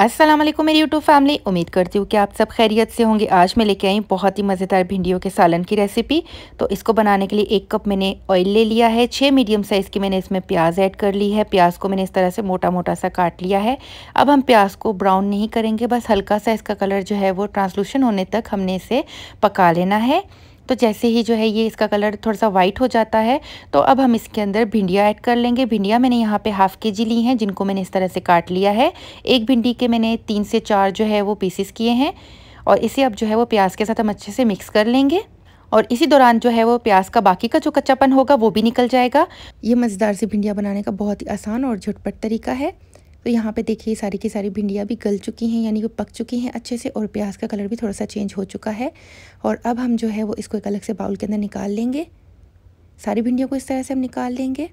अस्सलाम वालेकुम मेरी यूट्यूब फैमिली उम्मीद करती हूँ कि आप सब खैरियत से होंगे आज मैं लेके आई बहुत ही मज़ेदार भिंडियों के सालन की रेसिपी तो इसको बनाने के लिए एक कप मैंने ऑयल ले लिया है छः मीडियम साइज़ की मैंने इसमें प्याज ऐड कर ली है प्याज को मैंने इस तरह से मोटा मोटा सा काट लिया है अब हम प्याज को ब्राउन नहीं करेंगे बस हल्का सा इसका कलर जो है वो ट्रांसलूशन होने तक हमने इसे पका लेना है तो जैसे ही जो है ये इसका कलर थोड़ा सा वाइट हो जाता है तो अब हम इसके अंदर भिंडिया ऐड कर लेंगे भिंडिया मैंने यहाँ पे हाफ़ के जी ली हैं जिनको मैंने इस तरह से काट लिया है एक भिंडी के मैंने तीन से चार जो है वो पीसेस किए हैं और इसे अब जो है वो प्याज के साथ हम अच्छे से मिक्स कर लेंगे और इसी दौरान जो है वो प्याज का बाकी का जो कच्चापन होगा वो भी निकल जाएगा ये मज़ेदार सी भिंडिया बनाने का बहुत ही आसान और झटपट तरीका है तो यहाँ पे देखिए सारी की सारी भिंडियाँ भी गल चुकी हैं यानी कि पक चुकी हैं अच्छे से और प्याज का कलर भी थोड़ा सा चेंज हो चुका है और अब हम जो है वो इसको एक अलग से बाउल के अंदर निकाल लेंगे सारी भिंडियों को इस तरह से हम निकाल लेंगे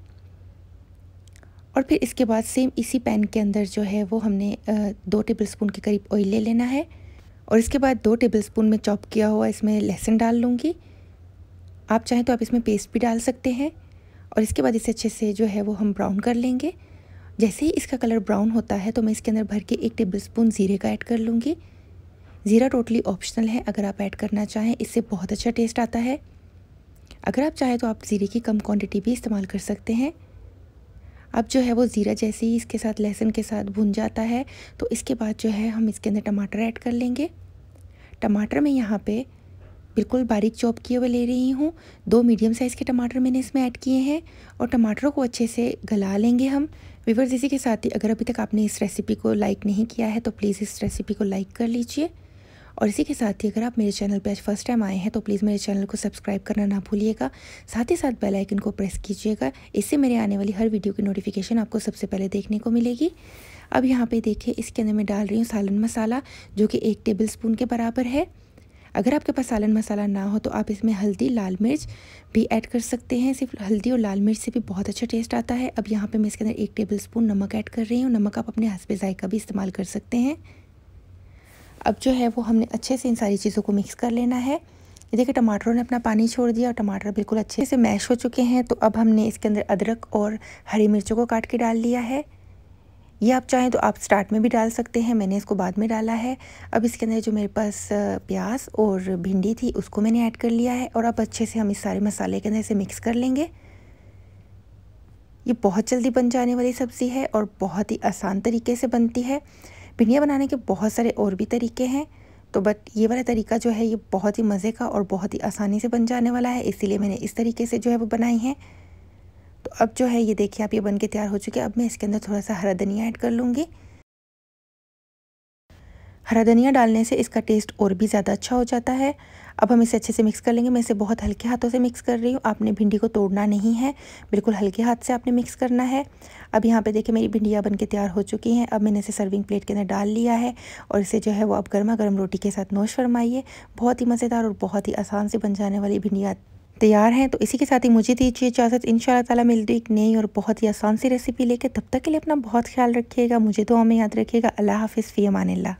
और फिर इसके बाद सेम इसी पैन के अंदर जो है वो हमने दो टेबल स्पून के करीब ऑयल ले लेना है और इसके बाद दो टेबल स्पून में चॉप किया हुआ इसमें लहसुन डाल लूँगी आप चाहें तो आप इसमें पेस्ट भी डाल सकते हैं और इसके बाद इसे अच्छे से जो है वो हम ब्राउन कर लेंगे जैसे ही इसका कलर ब्राउन होता है तो मैं इसके अंदर भर के एक टेबल स्पून ज़ीरे का ऐड कर लूँगी ज़ीरा टोटली ऑप्शनल है अगर आप ऐड करना चाहें इससे बहुत अच्छा टेस्ट आता है अगर आप चाहें तो आप ज़ीरे की कम क्वान्टिटी भी इस्तेमाल कर सकते हैं अब जो है वो ज़ीरा जैसे ही इसके साथ लहसुन के साथ भुन जाता है तो इसके बाद जो है हम इसके अंदर टमाटर ऐड कर लेंगे टमाटर मैं यहाँ पे बिल्कुल बारीक चॉप किए हुए ले रही हूँ दो मीडियम साइज़ के टमाटर मैंने इसमें ऐड किए हैं और टमाटरों को अच्छे से गला लेंगे हम वीवर्स इसी के साथ ही अगर अभी तक आपने इस रेसिपी को लाइक नहीं किया है तो प्लीज़ इस रेसिपी को लाइक कर लीजिए और इसी के साथ ही अगर आप मेरे चैनल पर आज फर्स्ट टाइम आए हैं तो प्लीज़ मेरे चैनल को सब्सक्राइब करना ना भूलिएगा साथ ही साथ बेल आइकन को प्रेस कीजिएगा इससे मेरे आने वाली हर वीडियो की नोटिफिकेशन आपको सबसे पहले देखने को मिलेगी अब यहाँ पे देखिए इसके अंदर मैं डाल रही हूँ सालन मसाला जो कि एक टेबल स्पून के बराबर है अगर आपके पास सालन मसाला ना हो तो आप इसमें हल्दी लाल मिर्च भी ऐड कर सकते हैं सिर्फ हल्दी और लाल मिर्च से भी बहुत अच्छा टेस्ट आता है अब यहाँ पे मैं इसके अंदर एक टेबल स्पून नमक ऐड कर रही हूँ नमक आप अपने हंसपे जायका भी इस्तेमाल कर सकते हैं अब जो है वो हमने अच्छे से इन सारी चीज़ों को मिक्स कर लेना है ये देखिए टमाटरों ने अपना पानी छोड़ दिया और टमाटर बिल्कुल अच्छे से मैश हो चुके हैं तो अब हमने इसके अंदर अदरक और हरी मिर्चों को काट के डाल लिया है ये आप चाहें तो आप स्टार्ट में भी डाल सकते हैं मैंने इसको बाद में डाला है अब इसके अंदर जो मेरे पास प्याज और भिंडी थी उसको मैंने ऐड कर लिया है और अब अच्छे से हम इस सारे मसाले के अंदर इसे मिक्स कर लेंगे ये बहुत जल्दी बन जाने वाली सब्ज़ी है और बहुत ही आसान तरीके से बनती है भिंडियाँ बनाने के बहुत सारे और भी तरीके हैं तो बट ये वाला तरीका जो है ये बहुत ही मज़े का और बहुत ही आसानी से बन जाने वाला है इसीलिए मैंने इस तरीके से जो है वो बनाई है तो अब जो है ये देखिए आप ये बन के तैयार हो चुके अब मैं इसके अंदर थोड़ा सा हरा धनिया ऐड कर लूँगी हरा धनिया डालने से इसका टेस्ट और भी ज़्यादा अच्छा हो जाता है अब हम इसे अच्छे से मिक्स कर लेंगे मैं इसे बहुत हल्के हाथों से मिक्स कर रही हूँ आपने भिंडी को तोड़ना नहीं है बिल्कुल हल्के हाथ से आपने मिक्स करना है अब यहाँ पे देखिए मेरी भिंडियाँ बन के तैयार हो चुकी हैं अब मैंने इसे सर्विंग प्लेट के अंदर डाल लिया है और इसे जो है वो अब गर्मा गर्म रोटी के साथ नोश फरमाइए बहुत ही मज़ेदार और बहुत ही आसान से बन जाने वाली भिंडियाँ तैयार हैं तो इसी के साथ ही मुझे दीजिए इजाज़त इन ताला मिलती एक नई और बहुत ही आसान सी रेसिपी लेके तब तक के लिए अपना बहुत ख्याल रखिएगा मुझे तो हमें याद रखिएगा अल्लाह हाफिज़ फ़ी अमान